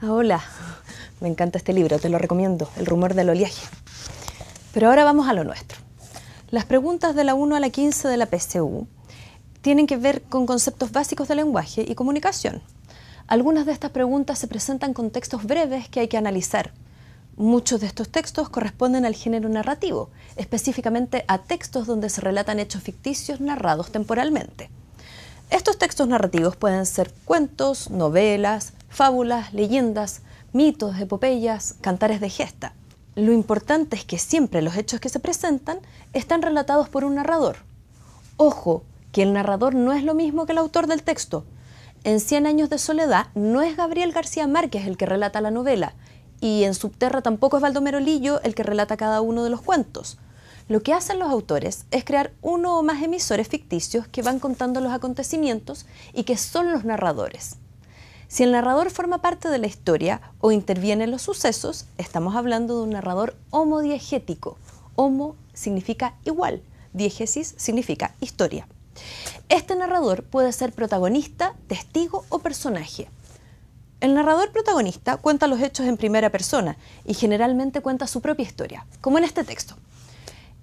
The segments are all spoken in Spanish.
Ah, hola, me encanta este libro, te lo recomiendo, El rumor del oleaje. Pero ahora vamos a lo nuestro. Las preguntas de la 1 a la 15 de la PCU tienen que ver con conceptos básicos de lenguaje y comunicación. Algunas de estas preguntas se presentan con textos breves que hay que analizar. Muchos de estos textos corresponden al género narrativo, específicamente a textos donde se relatan hechos ficticios narrados temporalmente. Estos textos narrativos pueden ser cuentos, novelas, fábulas, leyendas, mitos, epopeyas, cantares de gesta. Lo importante es que siempre los hechos que se presentan están relatados por un narrador. Ojo, que el narrador no es lo mismo que el autor del texto. En Cien años de soledad no es Gabriel García Márquez el que relata la novela, y en Subterra tampoco es Baldomero Lillo el que relata cada uno de los cuentos. Lo que hacen los autores es crear uno o más emisores ficticios que van contando los acontecimientos y que son los narradores. Si el narrador forma parte de la historia o interviene en los sucesos, estamos hablando de un narrador homodiegético. Homo significa igual, diegesis significa historia. Este narrador puede ser protagonista, testigo o personaje. El narrador protagonista cuenta los hechos en primera persona y generalmente cuenta su propia historia, como en este texto.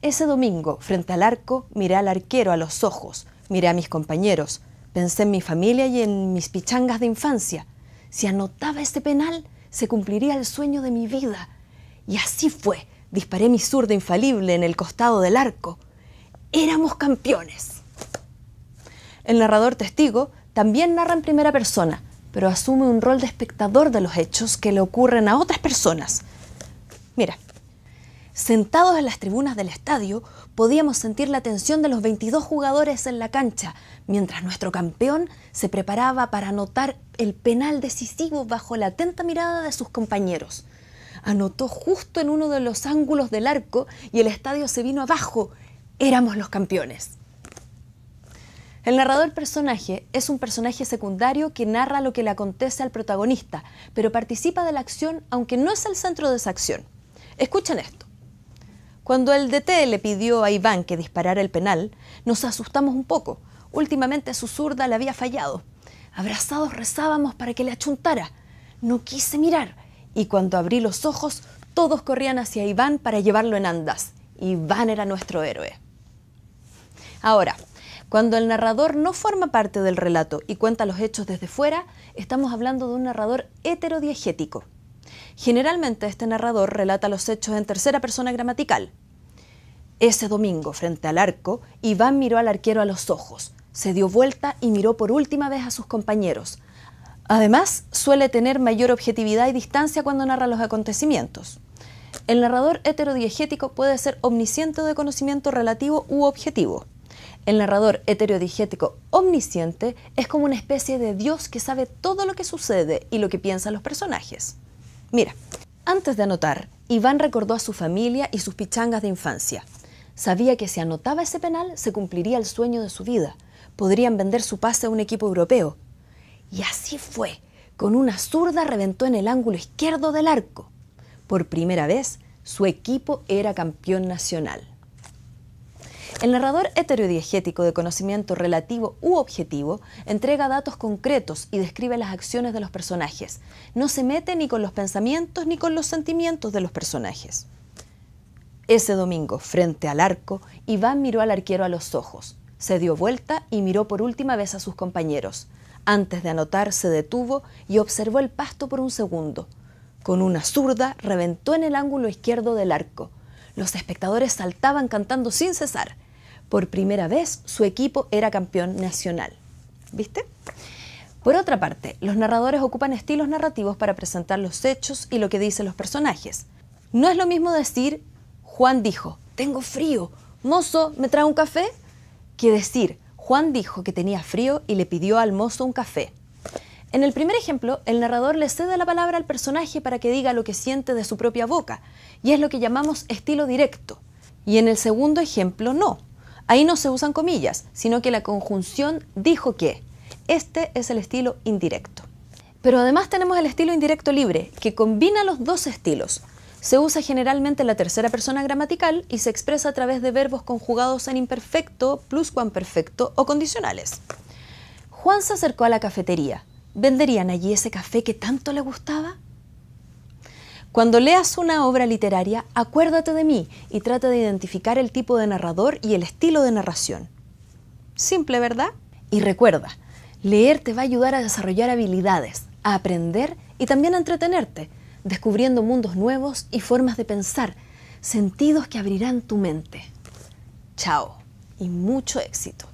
Ese domingo, frente al arco, miré al arquero a los ojos, miré a mis compañeros, Pensé en mi familia y en mis pichangas de infancia. Si anotaba este penal, se cumpliría el sueño de mi vida. Y así fue. Disparé mi zurda infalible en el costado del arco. Éramos campeones. El narrador testigo también narra en primera persona, pero asume un rol de espectador de los hechos que le ocurren a otras personas. Mira, Sentados en las tribunas del estadio, podíamos sentir la tensión de los 22 jugadores en la cancha, mientras nuestro campeón se preparaba para anotar el penal decisivo bajo la atenta mirada de sus compañeros. Anotó justo en uno de los ángulos del arco y el estadio se vino abajo. Éramos los campeones. El narrador personaje es un personaje secundario que narra lo que le acontece al protagonista, pero participa de la acción aunque no es el centro de esa acción. Escuchen esto. Cuando el DT le pidió a Iván que disparara el penal, nos asustamos un poco. Últimamente su zurda le había fallado. Abrazados rezábamos para que le achuntara. No quise mirar y cuando abrí los ojos, todos corrían hacia Iván para llevarlo en andas. Iván era nuestro héroe. Ahora, cuando el narrador no forma parte del relato y cuenta los hechos desde fuera, estamos hablando de un narrador heterodiegético. Generalmente este narrador relata los hechos en tercera persona gramatical, ese domingo, frente al arco, Iván miró al arquero a los ojos, se dio vuelta y miró por última vez a sus compañeros. Además, suele tener mayor objetividad y distancia cuando narra los acontecimientos. El narrador heterodiegético puede ser omnisciente de conocimiento relativo u objetivo. El narrador heterodiegético omnisciente es como una especie de Dios que sabe todo lo que sucede y lo que piensan los personajes. Mira, antes de anotar, Iván recordó a su familia y sus pichangas de infancia. Sabía que si anotaba ese penal se cumpliría el sueño de su vida. Podrían vender su pase a un equipo europeo. Y así fue. Con una zurda reventó en el ángulo izquierdo del arco. Por primera vez, su equipo era campeón nacional. El narrador heterodiegético de conocimiento relativo u objetivo entrega datos concretos y describe las acciones de los personajes. No se mete ni con los pensamientos ni con los sentimientos de los personajes. Ese domingo, frente al arco, Iván miró al arquero a los ojos, se dio vuelta y miró por última vez a sus compañeros. Antes de anotar, se detuvo y observó el pasto por un segundo. Con una zurda, reventó en el ángulo izquierdo del arco. Los espectadores saltaban cantando sin cesar. Por primera vez, su equipo era campeón nacional. ¿Viste? Por otra parte, los narradores ocupan estilos narrativos para presentar los hechos y lo que dicen los personajes. No es lo mismo decir Juan dijo, tengo frío, mozo, ¿me trae un café? Quiere decir, Juan dijo que tenía frío y le pidió al mozo un café. En el primer ejemplo, el narrador le cede la palabra al personaje para que diga lo que siente de su propia boca, y es lo que llamamos estilo directo. Y en el segundo ejemplo, no. Ahí no se usan comillas, sino que la conjunción dijo que. Este es el estilo indirecto. Pero además tenemos el estilo indirecto libre, que combina los dos estilos. Se usa generalmente la tercera persona gramatical y se expresa a través de verbos conjugados en imperfecto, pluscuamperfecto o condicionales. Juan se acercó a la cafetería. ¿Venderían allí ese café que tanto le gustaba? Cuando leas una obra literaria, acuérdate de mí y trata de identificar el tipo de narrador y el estilo de narración. Simple, ¿verdad? Y recuerda, leer te va a ayudar a desarrollar habilidades, a aprender y también a entretenerte descubriendo mundos nuevos y formas de pensar, sentidos que abrirán tu mente. Chao y mucho éxito.